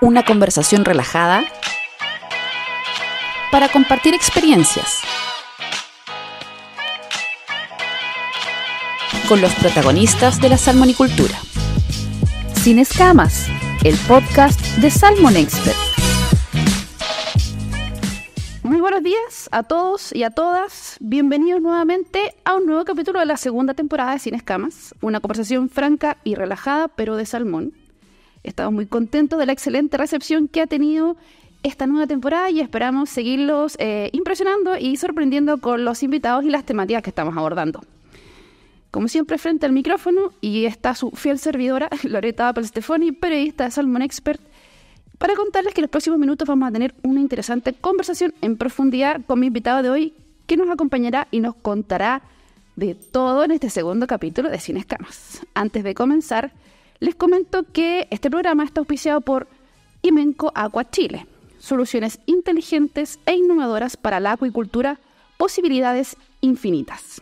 una conversación relajada para compartir experiencias con los protagonistas de la salmonicultura. Sin escamas, el podcast de Salmon Expert. Muy buenos días a todos y a todas. Bienvenidos nuevamente a un nuevo capítulo de la segunda temporada de Sin Escamas, una conversación franca y relajada, pero de salmón. Estamos muy contentos de la excelente recepción que ha tenido esta nueva temporada y esperamos seguirlos eh, impresionando y sorprendiendo con los invitados y las temáticas que estamos abordando. Como siempre, frente al micrófono y está su fiel servidora, Loretta Apple Stefani, periodista de Salmon Expert, para contarles que en los próximos minutos vamos a tener una interesante conversación en profundidad con mi invitado de hoy, que nos acompañará y nos contará de todo en este segundo capítulo de Cine Antes de comenzar, les comento que este programa está auspiciado por Imenco Agua Chile, soluciones inteligentes e innovadoras para la acuicultura, posibilidades infinitas.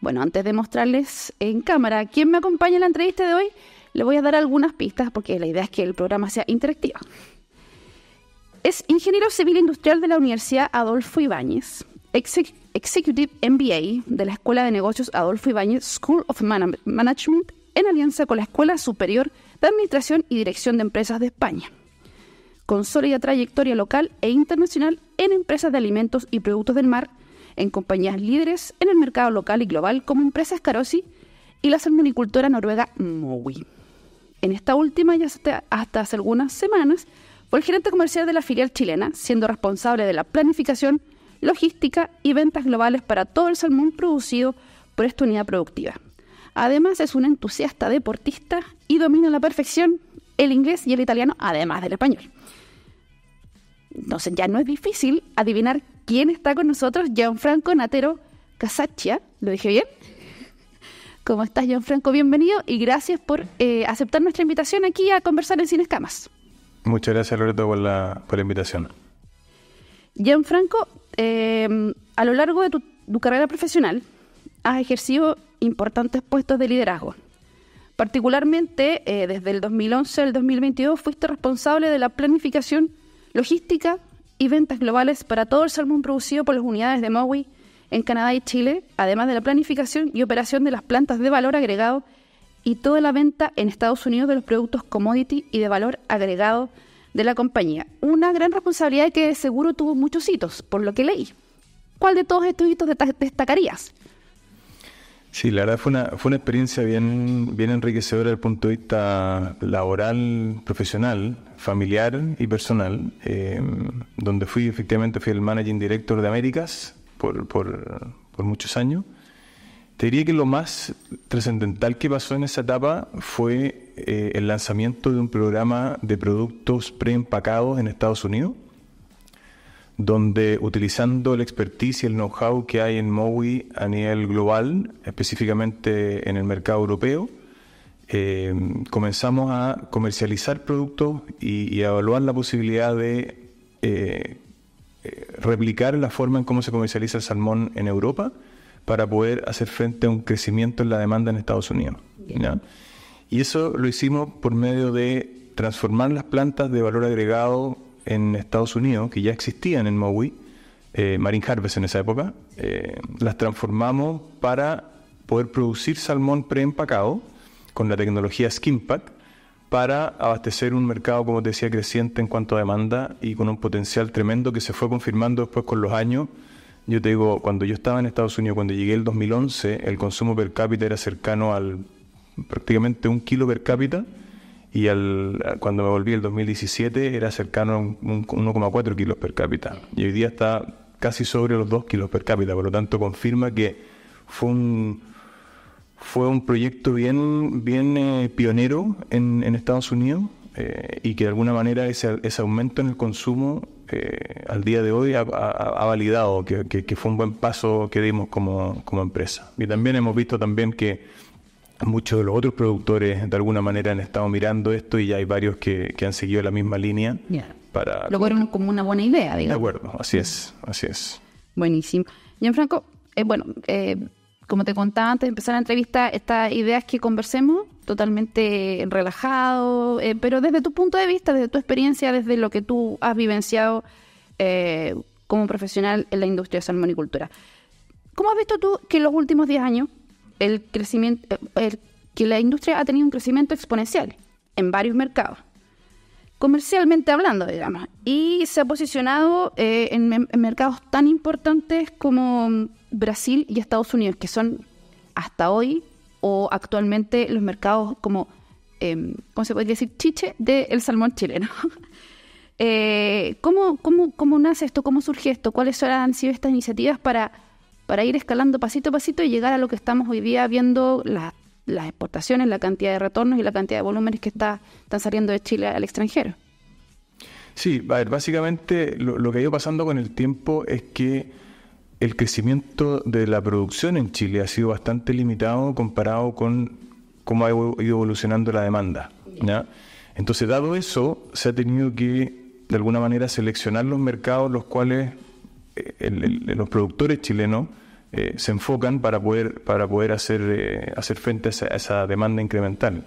Bueno, antes de mostrarles en cámara quién me acompaña en la entrevista de hoy, le voy a dar algunas pistas porque la idea es que el programa sea interactivo. Es ingeniero civil industrial de la Universidad Adolfo Ibáñez, Executive MBA de la Escuela de Negocios Adolfo Ibáñez School of Management en alianza con la Escuela Superior de Administración y Dirección de Empresas de España, con sólida trayectoria local e internacional en empresas de alimentos y productos del mar, en compañías líderes en el mercado local y global como Empresas Carosi y la salmonicultora noruega Mowi. En esta última, ya hasta hace algunas semanas, fue el gerente comercial de la filial chilena, siendo responsable de la planificación, logística y ventas globales para todo el salmón producido por esta unidad productiva. Además es un entusiasta deportista y domina a la perfección el inglés y el italiano, además del español. Entonces ya no es difícil adivinar quién está con nosotros, Gianfranco Natero Casaccia, ¿lo dije bien? ¿Cómo estás, Gianfranco? Bienvenido y gracias por eh, aceptar nuestra invitación aquí a conversar en Cines Escamas. Muchas gracias, Loreto, por la, invitación. Gianfranco, eh, a lo largo de tu carrera profesional, has ejercido importantes puestos de liderazgo. Particularmente, eh, desde el 2011 al 2022 fuiste responsable de la planificación logística y ventas globales para todo el salmón producido por las unidades de Maui en Canadá y Chile, además de la planificación y operación de las plantas de valor agregado y toda la venta en Estados Unidos de los productos commodity y de valor agregado de la compañía. Una gran responsabilidad que seguro tuvo muchos hitos, por lo que leí. ¿Cuál de todos estos hitos destacarías? Sí, la verdad fue una, experiencia bien, bien enriquecedora desde el punto de vista laboral, profesional, familiar y personal, eh, donde fui efectivamente fui el managing director de Américas por, muchos años. Te diría que lo más trascendental que pasó en esa etapa fue eh, el lanzamiento de un programa de productos preempacados en Estados Unidos donde utilizando la expertise y el know-how que hay en MOWI a nivel global, específicamente en el mercado europeo, eh, comenzamos a comercializar productos y, a evaluar la posibilidad de eh, eh, replicar la forma en cómo se comercializa el salmón en Europa para poder hacer frente a un crecimiento en la demanda en Estados Unidos. Y eso lo hicimos por medio de transformar las plantas de valor agregado en Estados Unidos, que ya existían en Maui, eh, Marine Harvest en esa época, eh, las transformamos para poder producir salmón preempacado con la tecnología Skimpack para abastecer un mercado, como te decía, creciente en cuanto a demanda y con un potencial tremendo que se fue confirmando después con los años. Yo te digo, cuando yo estaba en Estados Unidos, cuando llegué el 2011, el consumo per cápita era cercano al prácticamente un kilo per cápita y al, cuando me volví el 2017 era cercano a 1,4 kilos per cápita y hoy día está casi sobre los 2 kilos per cápita, por lo tanto confirma que fue un, fue un proyecto bien, bien eh, pionero en, Estados Unidos eh, y que de alguna manera ese, aumento en el consumo eh, al día de hoy ha, validado que, fue un buen paso que dimos como, como empresa. Y también hemos visto también que muchos de los otros productores de alguna manera han estado mirando esto y ya hay varios que, han seguido la misma línea. Para... Lo como una buena idea, digamos. De acuerdo, así es, así es. Buenísimo. Gianfranco, eh, bueno, eh, como te contaba antes de empezar la entrevista, esta idea que conversemos totalmente relajado, eh, pero desde tu punto de vista, desde tu experiencia, desde lo que tú has vivenciado como profesional en la industria de salmonicultura. ¿Cómo has visto tú que en los últimos 10 años el crecimiento, que la industria ha tenido un crecimiento exponencial en varios mercados, comercialmente hablando, digamos, y se ha posicionado eh, en, mercados tan importantes como Brasil y Estados Unidos, que son hasta hoy o actualmente los mercados como, em, ¿cómo se podría decir? Chiche del salmón chileno. Eh, ¿cómo, cómo nace esto? ¿Cómo surge esto? ¿Cuáles han sido estas iniciativas para para ir escalando pasito a pasito y llegar a lo que estamos hoy día viendo las exportaciones, la cantidad de retornos y la cantidad de volúmenes que está, están saliendo de Chile al extranjero. Sí, básicamente lo, que ha ido pasando con el tiempo es que el crecimiento de la producción en Chile ha sido bastante limitado comparado con cómo ha ido evolucionando la demanda. Entonces, dado eso, se ha tenido que, de alguna manera, seleccionar los mercados los cuales los productores chilenos eh, se enfocan para poder, para poder hacer, eh, hacer frente a esa, demanda incremental.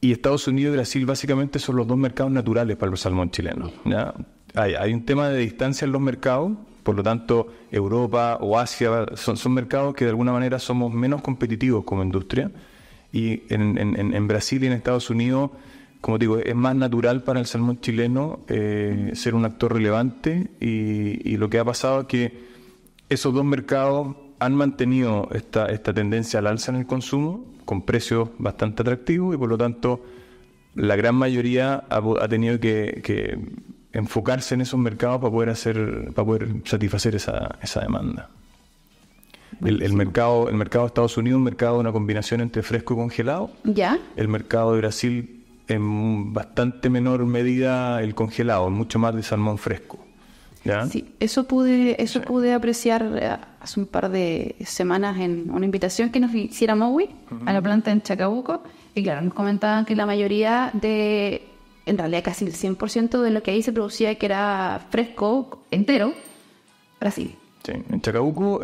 Y Estados Unidos y Brasil básicamente son los dos mercados naturales para el salmón chileno. Hay, un tema de distancia en los mercados, por lo tanto Europa o Asia son, son mercados que de alguna manera somos menos competitivos como industria. Y en Brasil y en Estados Unidos como digo, es más natural para el salmón chileno eh, ser un actor relevante y, lo que ha pasado es que esos dos mercados han mantenido esta, esta tendencia al alza en el consumo con precios bastante atractivos y por lo tanto la gran mayoría ha, tenido que, enfocarse en esos mercados para poder hacer para poder satisfacer esa, demanda. El, mercado el mercado de Estados Unidos un mercado de una combinación entre fresco y congelado. Ya. El mercado de Brasil en bastante menor medida el congelado, mucho más de salmón fresco. Sí, eso pude, eso pude apreciar eh, hace un par de semanas en una invitación que nos hiciera Mowi a la planta en Chacabuco. Y claro, nos comentaban que la mayoría de, en realidad casi el 100% de lo que ahí se producía que era fresco, entero, Brasil. En Chacabuco,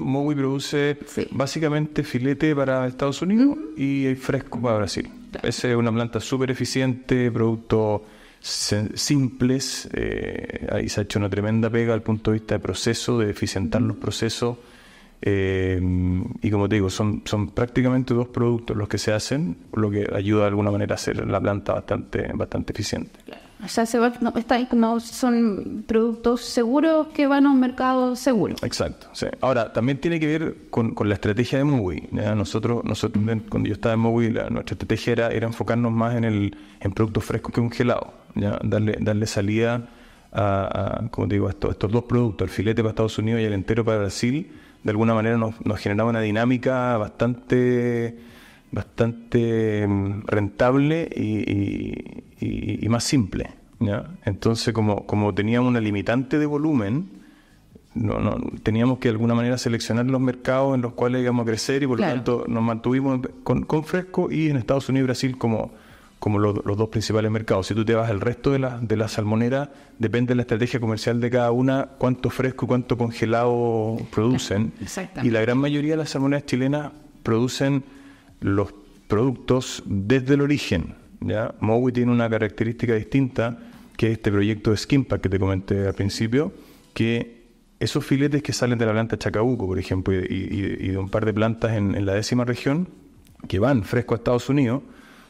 Mowi produce básicamente filete para Estados Unidos y fresco para Brasil. es una planta súper eficiente, productos simples. Eh, ahí se ha hecho una tremenda pega al punto de vista de proceso, de eficientar los procesos. Eh, y como te digo, son, son prácticamente dos productos los que se hacen, lo que ayuda de alguna manera a hacer la planta bastante, bastante eficiente. Claro. O sea, se no, está, no, son productos seguros que van a un mercado seguro. Exacto. Ahora, también tiene que ver con, la estrategia de Mowi. Nosotros, nosotros, mm. cuando yo estaba en Mowi, nuestra estrategia era, enfocarnos más en, el, en productos frescos que congelados. ¿ya? Darle, darle salida a, como digo, estos, dos productos, el filete para Estados Unidos y el entero para Brasil. De alguna manera nos generaba una dinámica bastante bastante mm, rentable y, más simple. Entonces, como, como teníamos una limitante de volumen, no, teníamos que de alguna manera seleccionar los mercados en los cuales íbamos a crecer y por lo tanto nos mantuvimos con, fresco y en Estados Unidos y Brasil como, los, dos principales mercados. Si tú te vas al resto de las de depende de la estrategia comercial de cada una, cuánto fresco y cuánto congelado producen. Y la gran mayoría de las salmoneras chilenas producen los productos desde el origen. ¿ya? Mowi tiene una característica distinta que este proyecto de Skimpa que te comenté al principio, que esos filetes que salen de la planta Chacabuco, por ejemplo, y, de un par de plantas en, la décima región, que van fresco a Estados Unidos,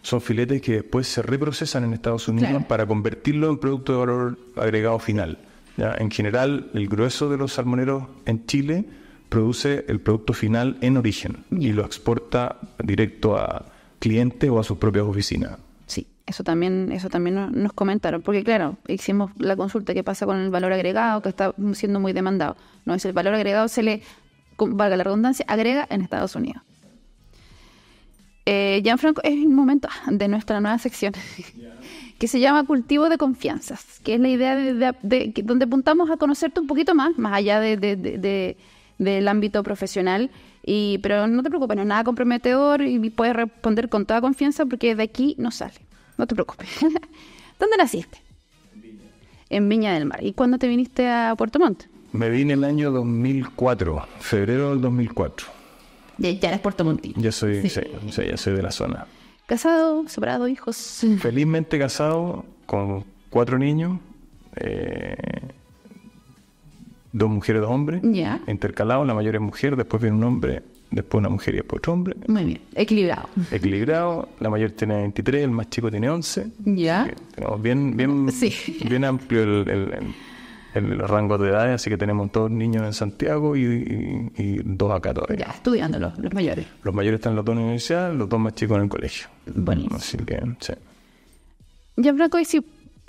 son filetes que después se reprocesan en Estados Unidos para convertirlo en producto de valor agregado final. En general, el grueso de los salmoneros en Chile produce el producto final en origen y lo exporta directo a clientes o a sus propias oficinas. Sí, eso también, eso también nos comentaron, porque claro, hicimos la consulta qué pasa con el valor agregado que está siendo muy demandado. No es el valor agregado se le, valga la redundancia, agrega en Estados Unidos. Eh, Gianfranco, es un momento de nuestra nueva sección que se llama Cultivo de Confianzas, que es la idea de, de donde apuntamos a conocerte un poquito más, más allá de, del ámbito profesional. Y, pero no te preocupes, no es nada comprometedor y puedes responder con toda confianza porque de aquí no sale. No te preocupes. ¿Dónde naciste? En Viña. del Mar. ¿Y cuándo te viniste a Puerto Montt? Me vine el año 2004, febrero del 2004. Ya, eres puertomontino. Ya soy, ya soy de la zona. Casado, sobrado, hijos. Felizmente casado, con cuatro niños. Eh, dos mujeres, dos hombres, ya. intercalados, la mayor es mujer, después viene un hombre, después una mujer y después otro hombre. Muy bien, equilibrado. Equilibrado, la mayor tiene 23, el más chico tiene 11. Ya. Tenemos bien, bien, bien amplio el, el, rango de edades, así que tenemos dos niños en Santiago y, y, dos acá todavía. Ya, estudiándolos, los mayores. Los mayores están los dos en universidad, los dos más chicos en el colegio. Buenísimo. Así que, sí. Ya, Franco, y si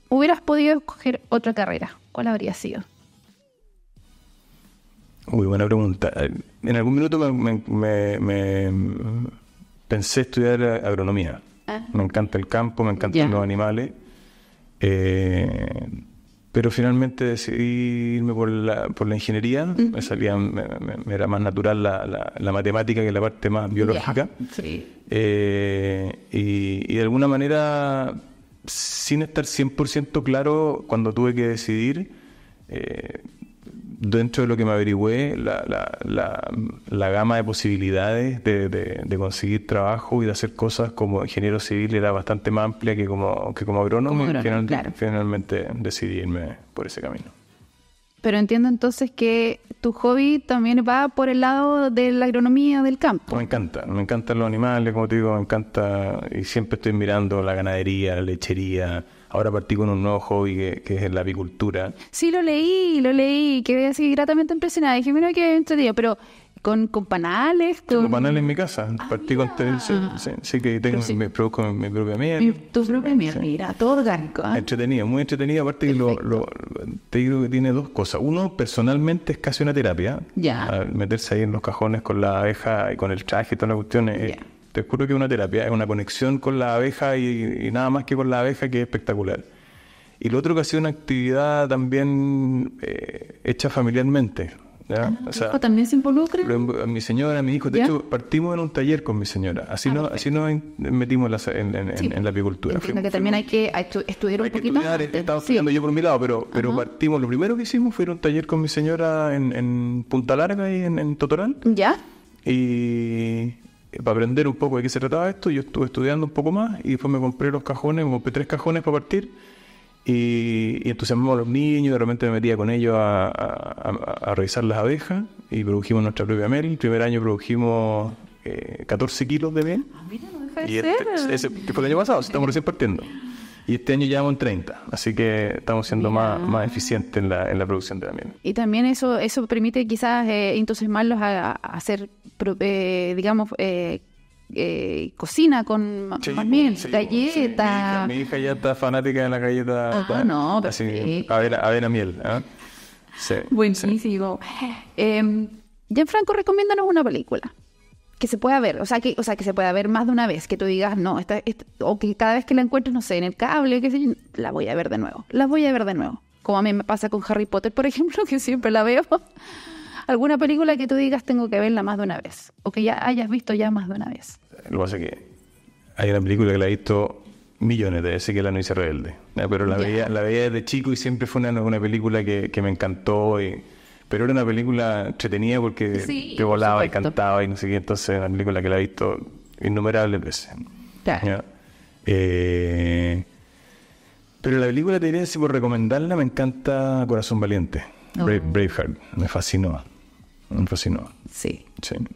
hubieras podido escoger otra carrera, ¿cuál habría sido? Muy buena pregunta. En algún minuto me, pensé estudiar agronomía. Ah. Me encanta el campo, me encantan los animales. Eh, pero finalmente decidí irme por la, por la ingeniería. Me salía, era más natural la, matemática que la parte más biológica. Eh, y, de alguna manera, sin estar 100% claro, cuando tuve que decidir, eh, dentro de lo que me averigüé, la, la, la, gama de posibilidades de, de, conseguir trabajo y de hacer cosas como ingeniero civil era bastante más amplia que como, que agrónomo. Y Finalmente decidí irme por ese camino. Pero entiendo entonces que tu hobby también va por el lado de la agronomía del campo. Me encanta, me encantan los animales, como te digo, me encanta y siempre estoy mirando la ganadería, la lechería, ahora partí con un nuevo hobby que, es la apicultura. Sí, lo leí, lo leí, quedé así gratamente impresionada. Dije, mira qué entretenido, pero con, con panales. Con... panales en mi casa. Partí con ah, sí, sí, sí, que tengo, me produzco mi, propia mierda. Mi, tu propia miel, mira, todo orgánico. ¿ah? Entretenido, muy entretenido. Aparte, que lo, lo, te digo que tiene dos cosas. Uno, personalmente es casi una terapia. Ya. meterse ahí en los cajones con la abeja y con el traje y todas las cuestiones. Eh, ya te juro que es una terapia, es una conexión con la abeja y, nada más que con la abeja que es espectacular. Y lo otro que ha sido una actividad también eh, hecha familiarmente. Ah, o también se involucra? Mi señora, mi hijo. De hecho, partimos en un taller con mi señora. Así, ah, no, así nos metimos en, la apicultura. Entiendo que también hay que estudiar un poquito. estaba estudiando yo por mi lado, pero, pero partimos. Lo primero que hicimos fue ir a un taller con mi señora en, Punta Larga y en, Totorán. ¿Ya? Y para aprender un poco de qué se trataba esto, yo estuve estudiando un poco más y después me compré los cajones, me compré tres cajones para partir y, entusiasmamos a los niños, de repente me metía con ellos a, revisar las abejas y produjimos nuestra propia miel. El primer año produjimos 14 eh, kilos de miel. Ah, y Este, que fue el año pasado, estamos recién partiendo. Y este año llevamos en 30, así que estamos siendo más, más eficientes en la, en la producción de la miel. Y también eso, eso permite quizás eh, entusiasmarlos a, hacer, eh, digamos, eh, eh, cocina con más miel, Mi, hija, ya está fanática de la galleta. Ah, no, a ver A miel. ¿ah? Sí, Buenísimo. Eh, Gianfranco, recomiéndanos una película que se pueda ver, o sea, que, o sea, que se pueda ver más de una vez, que tú digas, no, esta, o que cada vez que la encuentres, no sé, en el cable, que se la voy a ver de nuevo, la voy a ver de nuevo. Como a mí me pasa con Harry Potter, por ejemplo, que siempre la veo. Alguna película que tú digas, tengo que verla más de una vez, o que ya hayas visto ya más de una vez. Lo que pasa es que hay una película que la he visto millones de veces, que es La hice Rebelde, pero la, veía, la veía desde chico y siempre fue una, una película que, que me encantó y pero era una película entretenida porque volaba y cantaba y no sé qué. Entonces, una película que la he visto innumerables veces. Eh, pero la película, te diría, si por recomendarla, me encanta Corazón Valiente. Oh. Braveheart. Me fascinó. Me fascinó. Sí.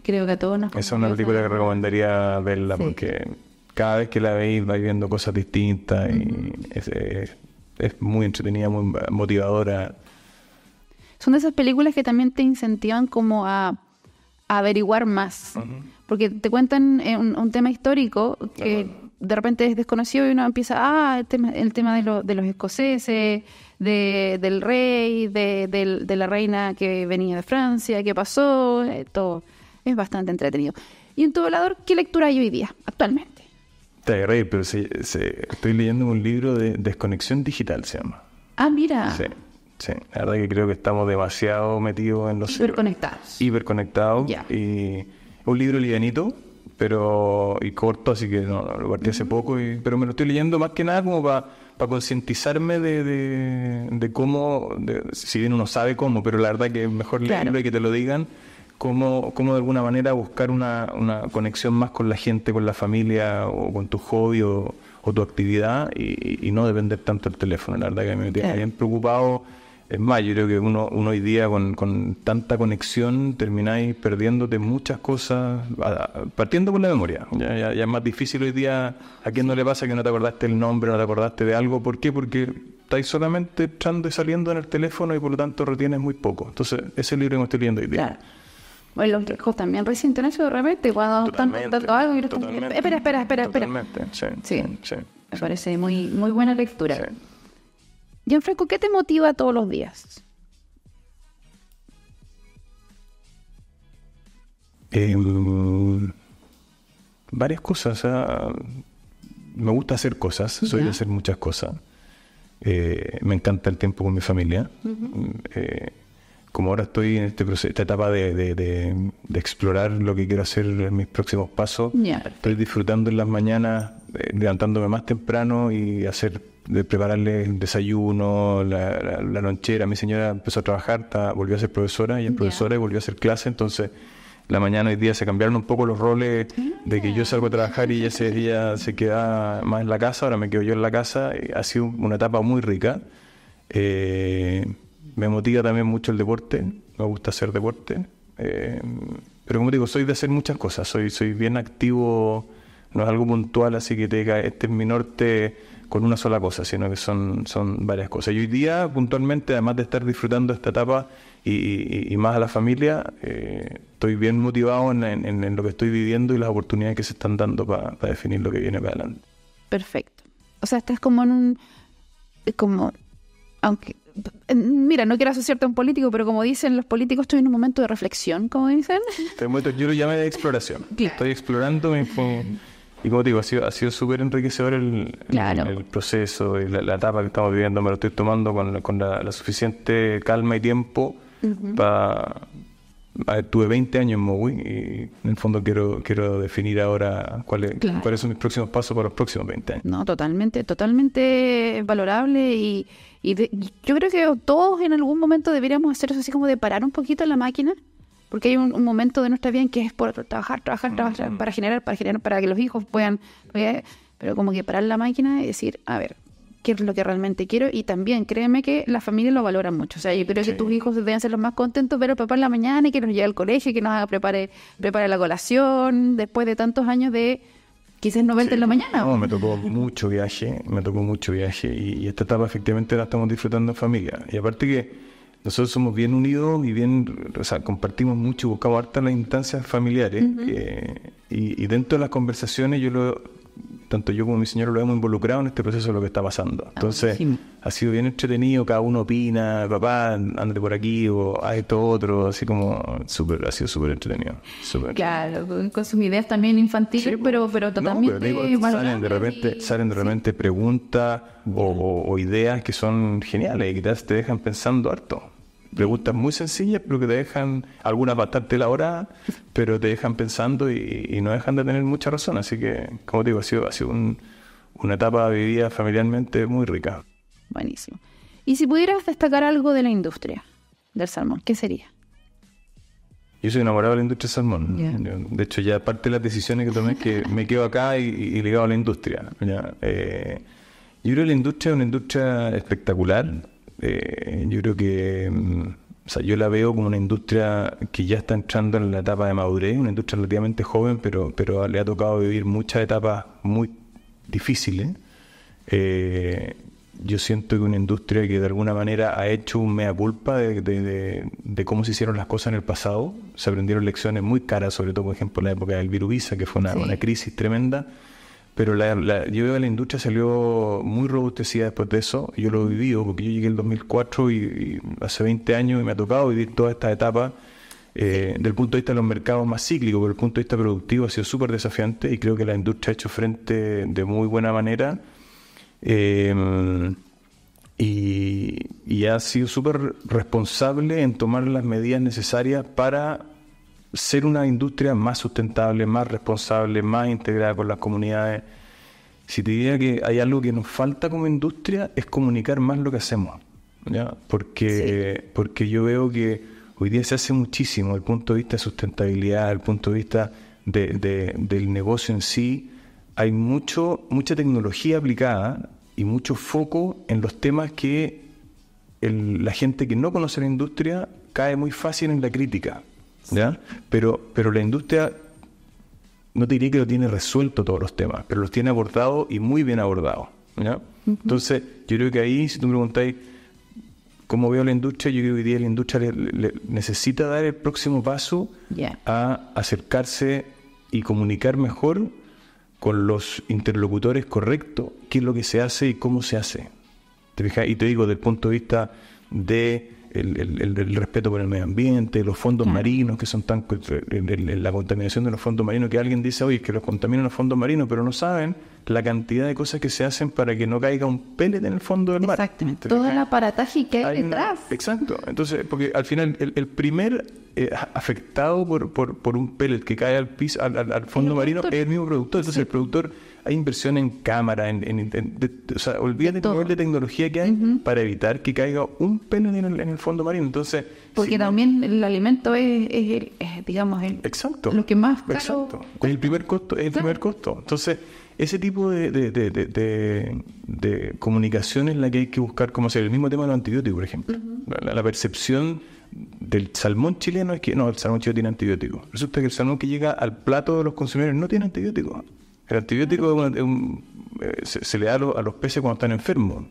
Creo que a todos nos Esa es una película que recomendaría verla porque cada vez que la veis vais viendo cosas distintas y es, muy entretenida, muy motivadora son de esas películas que también te incentivan como a, averiguar más. Porque te cuentan eh, un, tema histórico que de repente es desconocido y uno empieza, ah, el tema, el tema de, los escoceses, del rey, de, la reina que venía de Francia, qué pasó, eh, todo. Es bastante entretenido. Y en tu volador, ¿qué lectura hay hoy día, actualmente? Te pero estoy leyendo un libro de desconexión digital, se llama. Ah, mira. Sí, la verdad que creo que estamos demasiado metidos en los... Hiperconectados. Hiperconectados. Yeah. Y un libro livianito, pero... y corto, así que no, lo partí hace mm. poco, y, pero me lo estoy leyendo más que nada como para concientizarme de, de, cómo, si bien uno sabe cómo, pero la verdad que es mejor leerlo y que te lo digan, cómo, cómo de alguna manera buscar una, una conexión más con la gente, con la familia o con tu hobby o, tu actividad y, y, no depender tanto del teléfono. La verdad que me tiene bien preocupado es más, yo creo que uno, hoy día con, tanta conexión termináis perdiéndote muchas cosas, partiendo por la memoria. Ya, es más difícil hoy día a quién no le pasa que no te acordaste el nombre, no te acordaste de algo. ¿Por qué? Porque estáis solamente entrando y saliendo en el teléfono y por lo tanto retienes muy poco. Entonces, ese libro que me estoy leyendo hoy día. Bueno, los viejos también eso de repente cuando están contando algo y Espera, espera, espera, espera. sí, Me parece muy, muy buena lectura. Gianfranco, ¿qué te motiva todos los días? Eh, varias cosas. Ah, me gusta hacer cosas, soy de hacer muchas cosas. Eh, me encanta el tiempo con mi familia. Eh, como ahora estoy en este esta etapa de, explorar lo que quiero hacer en mis próximos pasos, estoy disfrutando en las mañanas, levantándome más temprano y hacer de prepararle el desayuno, la, la, lonchera. Mi señora empezó a trabajar, volvió a ser profesora, y es profesora volvió a hacer clase, entonces la mañana y día se cambiaron un poco los roles de que yo salgo a trabajar y ese día se queda más en la casa, ahora me quedo yo en la casa. Ha sido una etapa muy rica. Eh, me motiva también mucho el deporte, me gusta hacer deporte. Eh, pero como digo, soy de hacer muchas cosas, soy, soy bien activo, no es algo puntual, así que este es mi norte con una sola cosa, sino que son, son varias cosas. Y hoy día, puntualmente, además de estar disfrutando esta etapa y, más a la familia, eh, estoy bien motivado en, en, lo que estoy viviendo y las oportunidades que se están dando para definir lo que viene para adelante. Perfecto. O sea, estás como en un... como... aunque... Mira, no quiero asociarte a un político, pero como dicen los políticos, estoy en un momento de reflexión, como dicen. Yo lo llamé de exploración. Estoy explorando mi... Y como digo, ha sido, súper enriquecedor el, proceso y la, etapa que estamos viviendo. Me lo estoy tomando con, con la, suficiente calma y tiempo para tuve 20 años en Mowi y en el fondo quiero, quiero definir ahora cuáles cuáles son mis próximos pasos para los próximos 20 años. No, totalmente, totalmente valorable y, yo creo que todos en algún momento deberíamos hacer eso así como de parar un poquito la máquina porque hay un, momento de nuestra vida en que es por trabajar, trabajar, trabajar, mm, mm. para generar, para generar, para que los hijos puedan, eh, pero como que parar la máquina y decir, a ver, qué es lo que realmente quiero y también créeme que la familia lo valora mucho. O sea, yo creo que tus hijos deben ser los más contentos ver al papá en la mañana y que nos lleve al colegio y que nos haga prepare, prepare la colación después de tantos años de quizás no verte en la mañana. No, me tocó mucho viaje, me tocó mucho viaje y, y esta etapa efectivamente la estamos disfrutando en familia. Y aparte que nosotros somos bien unidos y bien, o sea, compartimos mucho, buscamos harta las instancias familiares. y, dentro de las conversaciones yo lo, tanto yo como mi señora lo hemos involucrado en este proceso de lo que está pasando. Ah, Entonces, ha sido bien entretenido, cada uno opina, papá, ándate por aquí, o haz esto otro, así como, super, ha sido súper entretenido, Claro, con sus ideas también infantiles, pero, pero totalmente... Pues, salen de repente, salen de repente preguntas o, ideas que son geniales y quizás te dejan pensando harto preguntas muy sencillas, pero que te dejan, algunas bastante elaboradas, pero te dejan pensando y, no dejan de tener mucha razón. Así que, como te digo, ha sido, ha sido una etapa de vivida familiarmente muy rica. Buenísimo. Y si pudieras destacar algo de la industria del salmón, ¿qué sería? Yo soy enamorado de la industria del salmón. De hecho, ya aparte de las decisiones que tomé es que me quedo acá y, ligado a la industria. Eh, yo creo que la industria es una industria espectacular eh, yo creo que, mm, yo la veo como una industria que ya está entrando en la etapa de madurez, una industria relativamente joven, pero, pero le ha tocado vivir muchas etapas muy difíciles. Eh, yo siento que una industria que de alguna manera ha hecho un mea culpa de, cómo se hicieron las cosas en el pasado. Se aprendieron lecciones muy caras, sobre todo, por ejemplo, en la época del Viruvisa, que fue una crisis tremenda pero yo veo que la industria salió muy robustecida después de eso. Yo lo he vivido porque yo llegué en el 2004 y, hace 20 años y me ha tocado vivir toda esta etapa. Eh, del punto de vista de los mercados más cíclicos, pero el punto de vista productivo ha sido súper desafiante y creo que la industria ha hecho frente de muy buena manera. Eh, y, ha sido súper responsable en tomar las medidas necesarias para ser una industria más sustentable, más responsable, más integrada con las comunidades. Si te diría que hay algo que nos falta como industria es comunicar más lo que hacemos, Porque, porque yo veo que hoy día se hace muchísimo desde el punto de vista de sustentabilidad, el punto de vista del negocio en sí. Hay mucho, mucha tecnología aplicada y mucho foco en los temas que la gente que no conoce la industria cae muy fácil en la crítica. Pero, pero la industria, no te diría que lo tiene resuelto todos los temas, pero los tiene abordados y muy bien abordados. Entonces, yo creo que ahí, si tú me preguntáis cómo veo la industria, yo creo que hoy día la industria necesita dar el próximo paso a acercarse y comunicar mejor con los interlocutores correctos qué es lo que se hace y cómo se hace. ¿Te Y te digo, desde el punto de vista de el, respeto por el medio ambiente, los fondos marinos que son tan... la contaminación de los fondos marinos, que alguien dice, oye, que los contaminan los fondos marinos, pero no saben la cantidad de cosas que se hacen para que no caiga un pellet en el fondo del mar. Exactamente. Todo el que hay, detrás. exacto. Entonces, porque al final el, primer eh, afectado por, por, un pellet que cae al piso, al, fondo marino, es el mismo productor. Entonces el productor hay inversión en cámara, en, en, o sea, olvídate el nivel de tecnología que hay para evitar que caiga un pellet en el, fondo marino. Entonces, porque también el alimento es, digamos el, lo que más exacto, el primer costo, es el primer costo. Entonces ese tipo de, de, de, de, comunicación es la que hay que buscar, cómo hacer el mismo tema de los antibióticos, por ejemplo. la, percepción del salmón chileno es que no, el salmón chileno tiene antibióticos. Resulta que el salmón que llega al plato de los consumidores no tiene antibióticos. El antibiótico eh, se, le da a los peces cuando están enfermos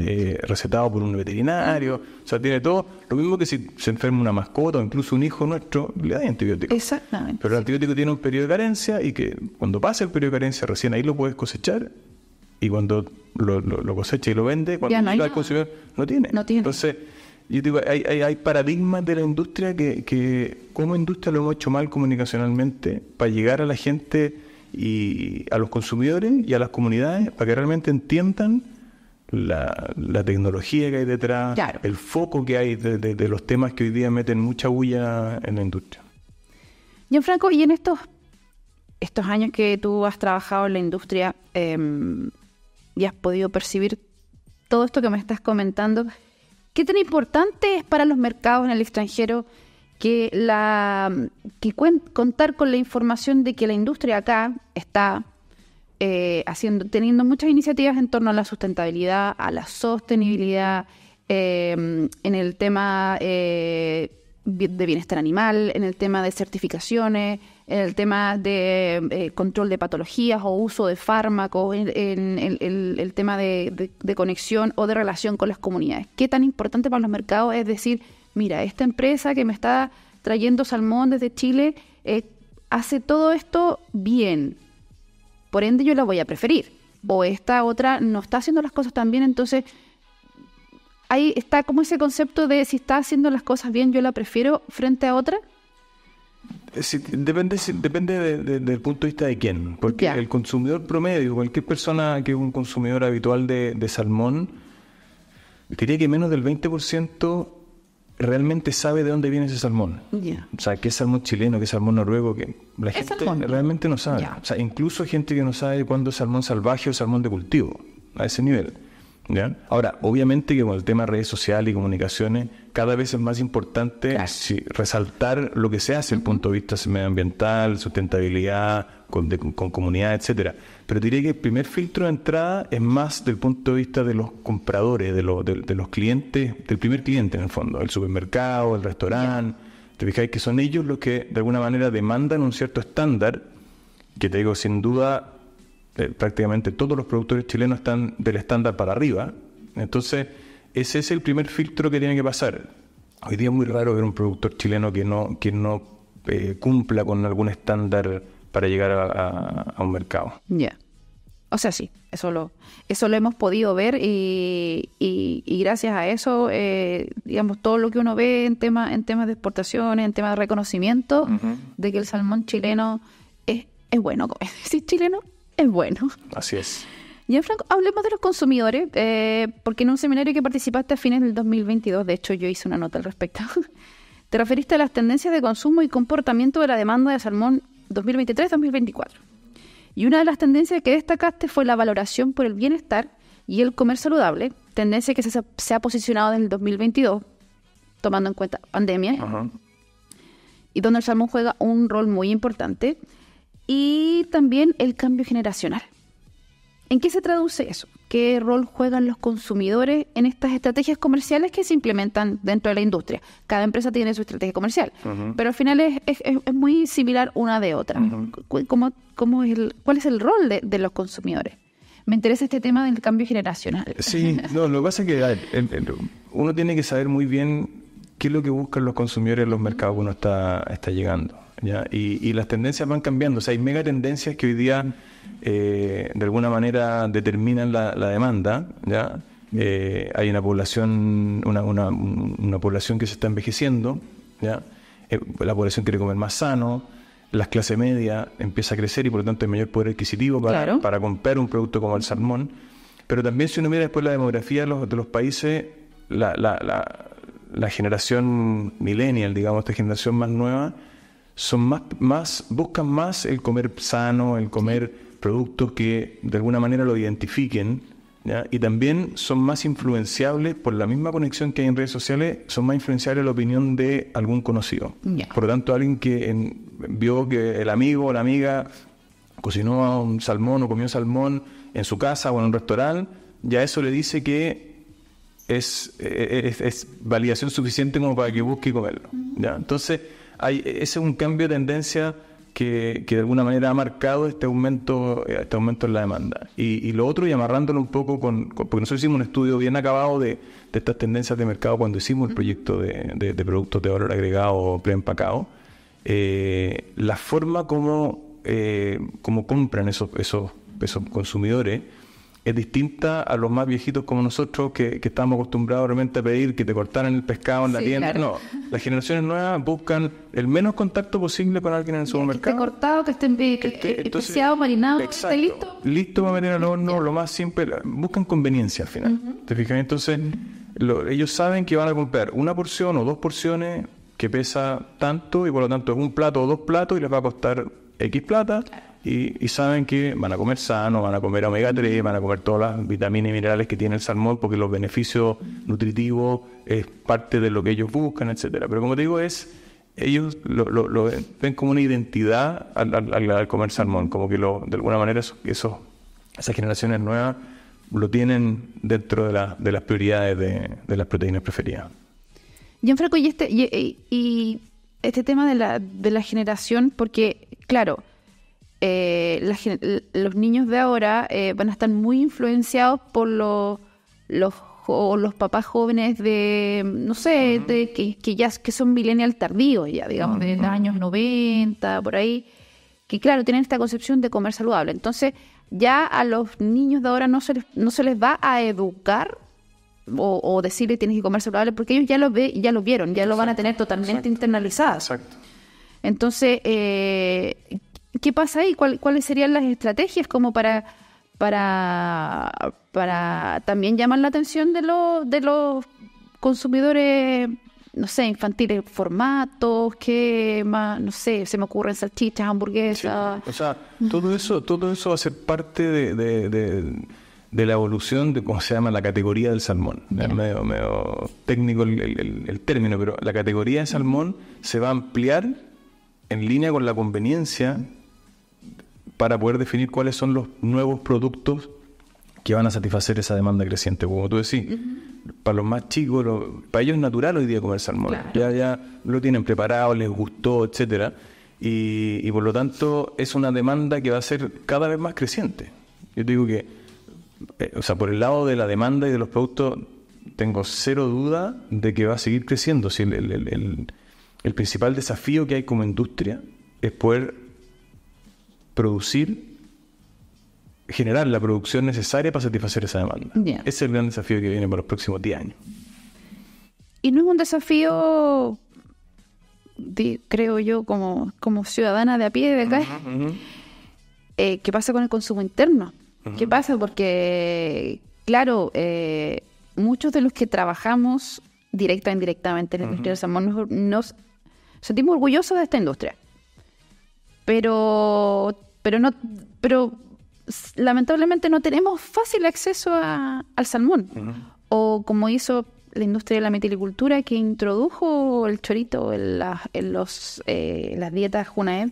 eh, recetado por un veterinario, o sea, tiene todo. Lo mismo que si se enferma una mascota o incluso un hijo nuestro, le da antibiótico. Exactamente. Pero el antibiótico tiene un periodo de carencia y que cuando pasa el periodo de carencia, recién ahí lo puedes cosechar y cuando lo, cosecha y lo vende, cuando no consumidor, no tiene. no tiene. Entonces, yo digo, hay, paradigmas de la industria que, que, como industria lo hemos hecho mal comunicacionalmente para llegar a la gente y a los consumidores y a las comunidades para que realmente entiendan la, tecnología que hay detrás, el foco que hay de, los temas que hoy día meten mucha bulla en la industria. Gianfranco, y en estos estos años que tú has trabajado en la industria em, y has podido percibir todo esto que me estás comentando, ¿qué tan importante es para los mercados en el extranjero que, la, que contar con la información de que la industria acá está eh, haciendo, teniendo muchas iniciativas en torno a la sustentabilidad, a la sostenibilidad, em, en el tema eh, de bienestar animal, en el tema de certificaciones, en el tema de eh, control de patologías o uso de fármacos, en, el, tema de, conexión o de relación con las comunidades. ¿Qué tan importante para los mercados es decir, mira, esta empresa que me está trayendo salmón desde Chile, hace todo esto bien. Por ende, yo la voy a preferir. O esta otra no está haciendo las cosas tan bien, entonces ahí está como ese concepto de si está haciendo las cosas bien, yo la prefiero frente a otra. Eh, sí, depende depende del punto de vista de quién, porque el consumidor promedio, cualquier persona que es un consumidor habitual de, de salmón, diría que menos del 20% realmente sabe de dónde viene ese salmón. O sea, qué salmón chileno, qué salmón noruego, que la gente realmente no sabe. O sea, incluso gente que no sabe cuándo es salmón salvaje o salmón de cultivo, a ese nivel. Ahora, obviamente que con el tema de redes sociales y comunicaciones, cada vez es más importante resaltar lo que se hace desde el punto de vista medioambiental, sustentabilidad, con, comunidad, etcétera. Pero diría que el primer filtro de entrada es más del punto de vista de los compradores, de, de, los clientes, del primer cliente en el fondo, el supermercado, el restaurante. Te fijáis que son ellos los que de alguna manera demandan un cierto estándar, que te digo, sin duda eh, prácticamente todos los productores chilenos están del estándar para arriba. Entonces, ese es el primer filtro que tiene que pasar. Hoy día es muy raro ver un productor chileno que no, que no eh, cumpla con algún estándar para llegar a, un mercado. Ya. O sea, sí, eso lo, eso lo hemos podido ver y, gracias a eso, eh, digamos, todo lo que uno ve en, tema, en temas de exportaciones, en temas de reconocimiento, de que el salmón chileno es, es bueno. ¿Es decir chileno? es bueno. Así es. franco, hablemos de los consumidores, eh, porque en un seminario que participaste a fines del 2022, de hecho yo hice una nota al respecto, te referiste a las tendencias de consumo y comportamiento de la demanda de salmón 2023-2024. Y una de las tendencias que destacaste fue la valoración por el bienestar y el comer saludable, tendencia que se, ha posicionado desde el 2022, tomando en cuenta pandemia, y donde el salmón juega un rol muy importante y también el cambio generacional. ¿En qué se traduce eso? ¿Qué rol juegan los consumidores en estas estrategias comerciales que se implementan dentro de la industria? Cada empresa tiene su estrategia comercial, pero al final es, muy similar una de otra. el, ¿Cuál es el rol de, los consumidores? me interesa este tema del cambio generacional. Eh, sí, no, lo que pasa es que uno tiene que saber muy bien qué es lo que buscan los consumidores en los mercados que uno está, está llegando. Y, las tendencias van cambiando. O sea, hay mega tendencias que hoy día eh, de alguna manera determinan la, demanda, ¿ya? Eh, hay una población, una, una, población que se está envejeciendo, ¿ya? Eh, la población quiere comer más sano, las clases media empieza a crecer y por lo tanto hay mayor poder adquisitivo para, comprar un producto como el salmón. Pero también si uno mira después la demografía de los, de los países, la generación millennial, digamos, esta generación más nueva, son más, más, buscan más el comer sano, el comer productos que de alguna manera lo identifiquen. Y también son más influenciables, por la misma conexión que hay en redes sociales, son más influenciables la opinión de algún conocido. Por lo tanto, alguien que vio que el amigo o la amiga cocinó un salmón o comió salmón en su casa o en un restaurante, ya eso le dice que es, e, e, es, es validación suficiente como para que busque comerlo. ¿ya? Entonces, hay, es un cambio de tendencia que, de alguna manera ha marcado este aumento, este aumento en la demanda. Y, lo otro, y amarrándolo un poco con, porque nosotros hicimos un estudio bien acabado de, estas tendencias de mercado cuando hicimos el proyecto de, productos de valor agregado o preempacado, eh, la forma como, eh, como compran esos consumidores es distinta a los más viejitos como nosotros que, que estamos acostumbrados realmente a pedir que te cortaran el pescado en la tienda. No, las generaciones nuevas buscan el menos contacto posible con alguien en el supermercado. Que esté cortado, que esté, eh, especiado, marinado, esté listo. Listo para meter al horno, lo más simple. Buscan conveniencia al final. ¿Te fijas? Entonces, ellos saben que van a comprar una porción o dos porciones que pesa tanto y por lo tanto es un plato o dos platos y les va a costar X plata y, saben que van a comer sano, van a comer omega 3, van a comer todas las vitaminas y minerales que tiene el salmón porque los beneficios nutritivos es parte de lo que ellos buscan, etcétera. Pero como te digo, es ellos lo, ven como una identidad al, al, comer salmón, como que de alguna manera eso, esas generaciones nuevas lo tienen dentro de, las prioridades de, las proteínas preferidas. y este, este tema de la, de la generación, porque claro, eh, los niños de ahora eh, van a estar muy influenciados por los, los, papás jóvenes de, no sé, de, que, ya que son millennial tardíos, ya digamos, de años 90, por ahí, que claro, tienen esta concepción de comer saludable. Entonces, ya a los niños de ahora no se les, no se les va a educar o, o decirle tienes que comer saludable porque ellos ya lo, ve, ya lo vieron, ya lo van a tener totalmente internalizado. Exacto. Entonces, eh, ¿qué pasa ahí? ¿Cuáles serían las estrategias como para, para, para también llamar la atención de, los de los consumidores, no sé, infantiles, formatos, qué más, no sé, se me ocurren salchichas, hamburguesas? O sea, todo eso, todo eso va a ser parte de, de, la evolución de cómo se llama la categoría del salmón. Es medio, técnico el, el, término, pero la categoría de salmón se va a ampliar en línea con la conveniencia para poder definir cuáles son los nuevos productos que van a satisfacer esa demanda creciente. Como tú decís, para los más chicos, para ellos es natural hoy día comer salmón. Ya, ya lo tienen preparado, les gustó, etcétera. Y, por lo tanto es una demanda que va a ser cada vez más creciente. Yo digo que, eh, o sea, por el lado de la demanda y de los productos, tengo cero duda de que va a seguir creciendo. Si el, el principal desafío que hay como industria es poder producir, generar la producción necesaria para satisfacer esa demanda. es el gran desafío que viene para los próximos 10 años. Y no es un desafío, creo yo, como, como ciudadana de a pie de eh, acá, ¿qué pasa con el consumo interno? ¿Qué pasa? Porque, claro, eh, muchos de los que trabajamos directa o indirectamente en la industria del salmón nos sentimos orgullosos de esta industria. Pero pero no, pero lamentablemente no tenemos fácil acceso al salmón. O como hizo la industria de la metilicultura que introdujo el chorito en, eh, las dietas Junaed.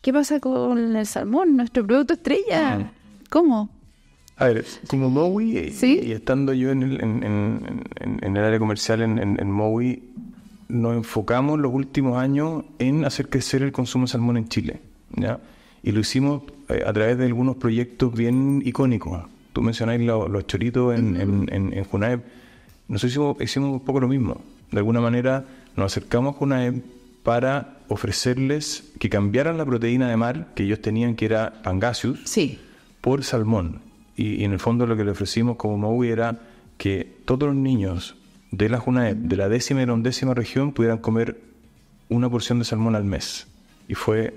¿Qué pasa con el salmón, nuestro producto estrella? ¿Cómo? A ver, como Mowi, eh, y estando yo en el, área comercial en, Mowi, nos enfocamos los últimos años en hacer crecer el consumo de salmón en Chile. ¿ya? Y lo hicimos eh, a través de algunos proyectos bien icónicos. Tú mencionáis los choritos en, en, en, Nosotros hicimos, hicimos un poco lo mismo. De alguna manera nos acercamos a Junaeb para ofrecerles que cambiaran la proteína de mar que ellos tenían, que era pangasius, sí. por salmón. Y, en el fondo lo que le ofrecimos como MOUI era que todos los niños de la Junaep, de la décima y la undécima región, pudieran comer una porción de salmón al mes. Y fue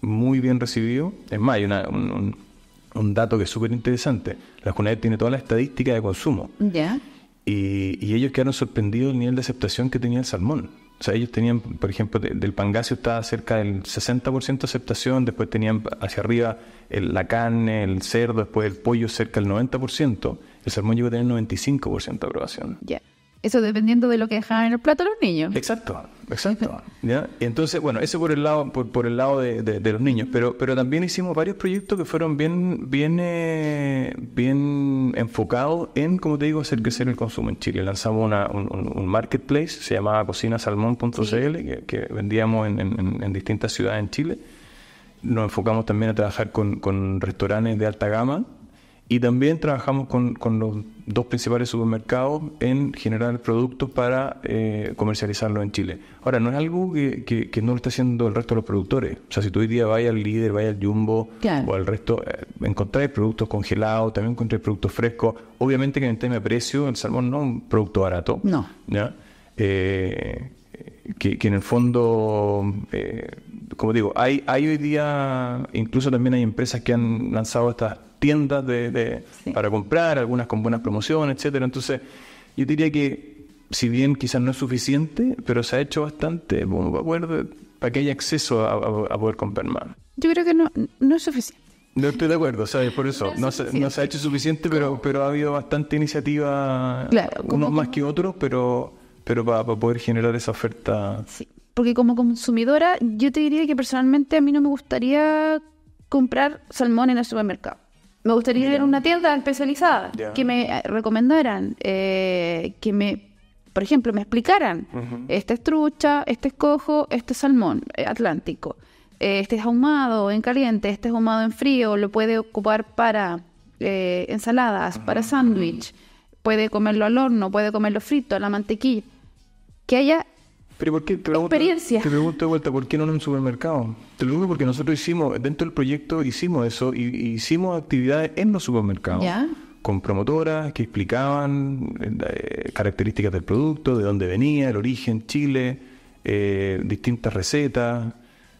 muy bien recibido. Es más, hay un, dato que es súper interesante. La comunidad tiene toda la estadística de consumo. Ya. Y, ellos quedaron sorprendidos del nivel de aceptación que tenía el salmón. O sea, ellos tenían, por ejemplo, del pangasio estaba cerca del 60% de aceptación, después tenían hacia arriba la carne, el cerdo, después el pollo cerca del 90%. El salmón llegó a tener 95% de aprobación. Ya. Eso dependiendo de lo que dejaban en el plato los niños. Exacto, exacto. Entonces, bueno, eso por el lado, por, el lado de, los niños. Pero, pero también hicimos varios proyectos que fueron bien, bien, eh, bien enfocados en, como te digo, hacer crecer el consumo en Chile. Lanzamos un, marketplace, se llamaba cocinasalmón.cl, que, vendíamos en, distintas ciudades en Chile. Nos enfocamos también a trabajar con, con restaurantes de alta gama y también trabajamos con, los dos principales supermercados en generar productos para eh, comercializarlo en Chile. Ahora, no es algo que, no lo está haciendo el resto de los productores. O sea, si tú hoy día vayas al líder, vayas al jumbo o al resto, eh, productos congelados, también encontráis productos frescos. Obviamente que en el tema de precio, el salmón no es un producto barato. No. Eh, que, que, en el fondo, eh, como digo, hay, hay hoy día, incluso también hay empresas que han lanzado estas tiendas de, para comprar, algunas con buenas promociones, etcétera. Entonces, yo diría que, si bien quizás no es suficiente, pero se ha hecho bastante bueno, para, para que haya acceso a, poder comprar más. Yo creo que no, no es suficiente. No estoy de acuerdo, ¿sabes? Por eso no, se, ha hecho suficiente, pero, pero ha habido bastante iniciativa, unos más que otros, pero, pero para, para poder generar esa oferta. Sí, porque como consumidora, yo te diría que personalmente a mí no me gustaría comprar salmón en el supermercado. Me gustaría ir a una tienda especializada que me eh, recomendaran, eh, que me, por ejemplo, me explicaran, esta este es trucha, este es cojo, este es salmón eh, atlántico, este es ahumado en caliente, este es ahumado en frío, lo puede ocupar para ensaladas, para sándwich, puede comerlo al horno, puede comerlo frito, a la mantequilla. Que haya pero ¿por qué? Te pregunto, experiencia. Te pregunto de vuelta, ¿por qué no en un supermercado? Te lo digo porque nosotros hicimos, dentro del proyecto hicimos eso, y, hicimos actividades en los supermercados. Con promotoras que explicaban eh, eh, características del producto, de dónde venía, el origen, Chile, eh, distintas recetas.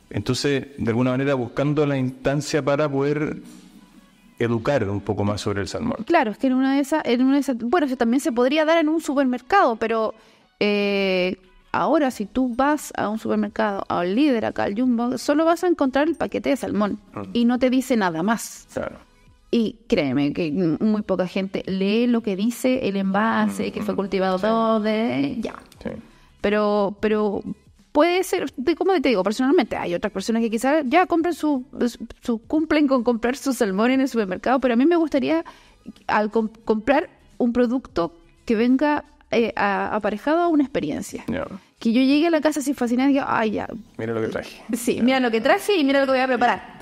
Entonces, de alguna manera, buscando la instancia para poder educar un poco más sobre el salmón. Claro, es que en una de esas, en bueno, eso también se podría dar en un supermercado, pero eh, Ahora, si tú vas a un supermercado, a un líder, acá al Jumbo, solo vas a encontrar el paquete de salmón y no te dice nada más. Y créeme que muy poca gente lee lo que dice el envase, que fue cultivado todo, ya. Pero, pero puede ser, de, como te digo, personalmente hay otras personas que quizás ya cumplen con comprar su salmón en el supermercado, pero a mí me gustaría al comprar un producto que venga eh, aparejado a una experiencia que yo llegue a la casa sin fascinar y ay, ya. Mira lo que traje. Sí, mira lo que traje y mira lo que voy a preparar.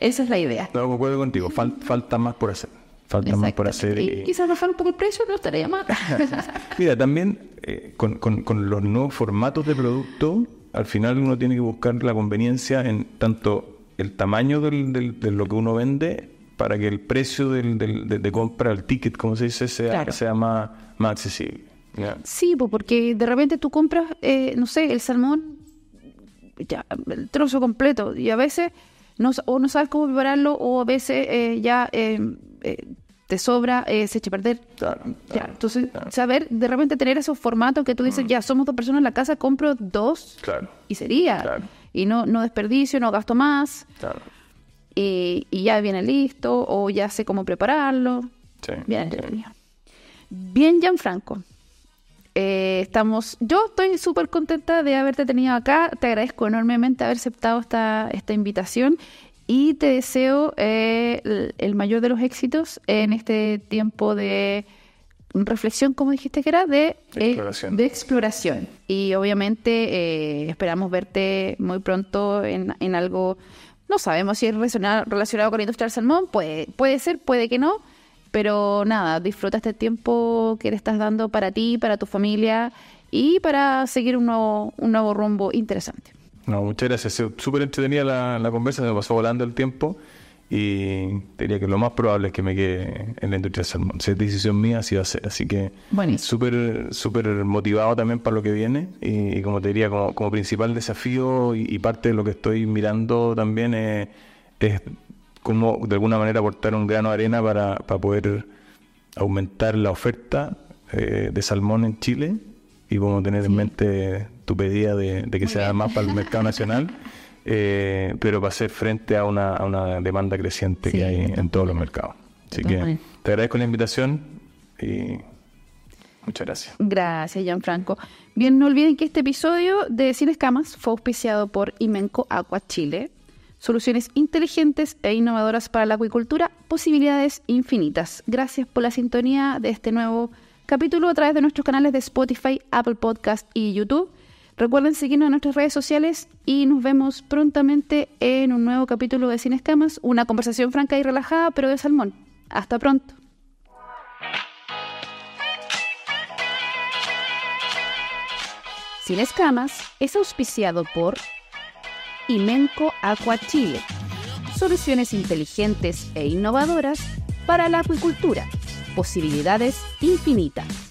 Esa es la idea. No, contigo, falta más por hacer. Falta más por hacer. Quizás bajar un poco el precio, no estaría más. mira, también eh, con, los nuevos formatos de producto, al final uno tiene que buscar la conveniencia en tanto el tamaño de lo que uno vende para que el precio del, de, de, compra, el ticket, como se dice, sea, sea más, más accesible. Sí, porque de repente tú compras, eh, no sé, el salmón, ya, el trozo completo, y a veces no, o no sabes cómo prepararlo, o a veces eh, ya em, eh, te sobra, se echa a perder. entonces, saber, de repente tener esos formatos que tú dices, mm. ya, somos dos personas en la casa, compro dos, y sería. Y no, no desperdicio, no gasto más. Y, y, ya viene listo, o ya sé cómo prepararlo. Sí, bien, sí. bien, Gianfranco. Eh, estamos, yo estoy súper contenta de haberte tenido acá. Te agradezco enormemente haber aceptado esta, esta invitación y te deseo eh, el, mayor de los éxitos en este tiempo de reflexión, como dijiste que era, de, eh, exploración. Y obviamente esperamos verte muy pronto en, en algo, no sabemos si es relacionado, con la industria del salmón, puede, puede ser, puede que no pero nada, disfruta este tiempo que le estás dando para ti, para tu familia y para seguir un nuevo, un nuevo rumbo interesante. No, muchas gracias. Súper entretenida la, la conversa, me pasó volando el tiempo y diría que lo más probable es que me quede en la industria del salmón. Si es decisión mía, así va a ser. Así que súper súper motivado también para lo que viene y, como te diría, como, principal desafío y, parte de lo que estoy mirando también es como de alguna manera aportar un grano de arena para, para poder aumentar la oferta eh, de salmón en Chile y cómo tener en mente tu pedida de, que sea más para el mercado nacional, eh, pero para hacer frente a una, una demanda creciente que hay en todos los mercados. Así que te agradezco la invitación y Muchas gracias. Gracias, Gianfranco. Bien, no olviden que este episodio de Sin Escamas fue auspiciado por Imenco Aqua Chile, soluciones inteligentes e innovadoras para la acuicultura, posibilidades infinitas. Gracias por la sintonía de este nuevo capítulo a través de nuestros canales de Spotify, Apple Podcast y YouTube. Recuerden seguirnos en nuestras redes sociales y nos vemos prontamente en un nuevo capítulo de Sin Escamas, una conversación franca y relajada, pero de salmón. Hasta pronto. Sin Escamas es auspiciado por y Menco Aqua Chile. Soluciones inteligentes e innovadoras para la acuicultura. Posibilidades infinitas.